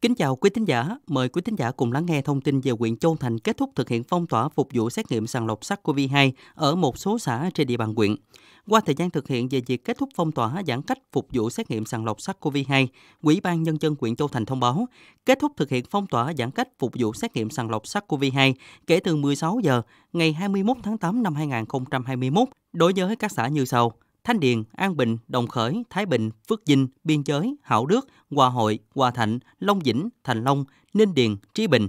Kính chào quý thính giả, mời quý thính giả cùng lắng nghe thông tin về huyện Châu Thành kết thúc thực hiện phong tỏa phục vụ xét nghiệm sàng lọc SARS-CoV-2 ở một số xã trên địa bàn huyện. Qua thời gian thực hiện về việc kết thúc phong tỏa giãn cách phục vụ xét nghiệm sàng lọc SARS-CoV-2, Ủy ban nhân dân huyện Châu Thành thông báo kết thúc thực hiện phong tỏa giãn cách phục vụ xét nghiệm sàng lọc SARS-CoV-2 kể từ 16 giờ ngày 21 tháng 8 năm 2021 đối với các xã như sau: Thanh Điền, An Bình, Đồng Khởi, Thái Bình, Phước Dinh, Biên giới, Hảo Đức, Hòa Hội, Hòa Thạnh, Long Vĩnh, Thành Long, Ninh Điền, Trí Bình.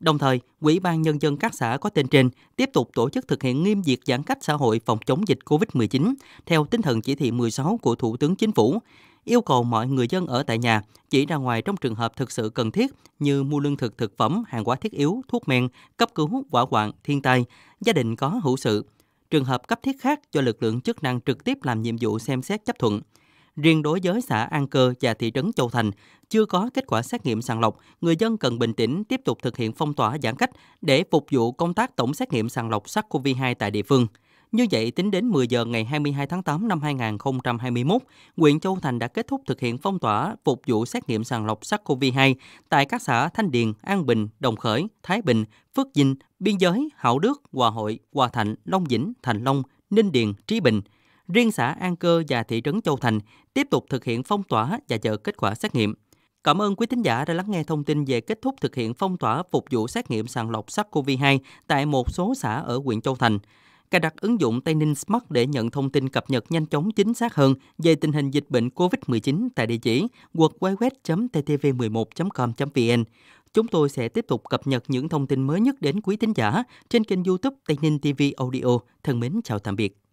Đồng thời, Ủy ban Nhân dân các xã có tên trên tiếp tục tổ chức thực hiện nghiêm việc giãn cách xã hội phòng chống dịch COVID-19 theo tinh thần chỉ thị 16 của Thủ tướng Chính phủ, yêu cầu mọi người dân ở tại nhà chỉ ra ngoài trong trường hợp thực sự cần thiết như mua lương thực thực phẩm, hàng hóa thiết yếu, thuốc men, cấp cứu, quả quạng, thiên tai, gia đình có hữu sự, trường hợp cấp thiết khác cho lực lượng chức năng trực tiếp làm nhiệm vụ xem xét chấp thuận. Riêng đối với xã An Cơ và thị trấn Châu Thành, chưa có kết quả xét nghiệm sàng lọc, người dân cần bình tĩnh tiếp tục thực hiện phong tỏa giãn cách để phục vụ công tác tổng xét nghiệm sàng lọc SARS-CoV-2 tại địa phương. Như vậy, tính đến 10 giờ ngày 22 tháng 8 năm 2021, huyện Châu Thành đã kết thúc thực hiện phong tỏa phục vụ xét nghiệm sàng lọc SARS-CoV-2 tại các xã Thanh Điền, An Bình, Đồng Khởi, Thái Bình, Phước Dinh, Biên Giới, Hảo Đức, Hòa Hội, Hòa Thạnh, Long Vĩnh, Thành Long, Ninh Điền, Trí Bình. Riêng xã An Cơ và thị trấn Châu Thành tiếp tục thực hiện phong tỏa và chờ kết quả xét nghiệm. Cảm ơn quý tín giả đã lắng nghe thông tin về kết thúc thực hiện phong tỏa phục vụ xét nghiệm sàng lọc SARS-CoV-2 tại một số xã ở huyện Châu Thành cài đặt ứng dụng Tây Ninh Smart để nhận thông tin cập nhật nhanh chóng chính xác hơn về tình hình dịch bệnh COVID-19 tại địa chỉ www.ttv11.com.vn. Chúng tôi sẽ tiếp tục cập nhật những thông tin mới nhất đến quý tín giả trên kênh YouTube Tây Ninh TV Audio. Thân mến chào tạm biệt.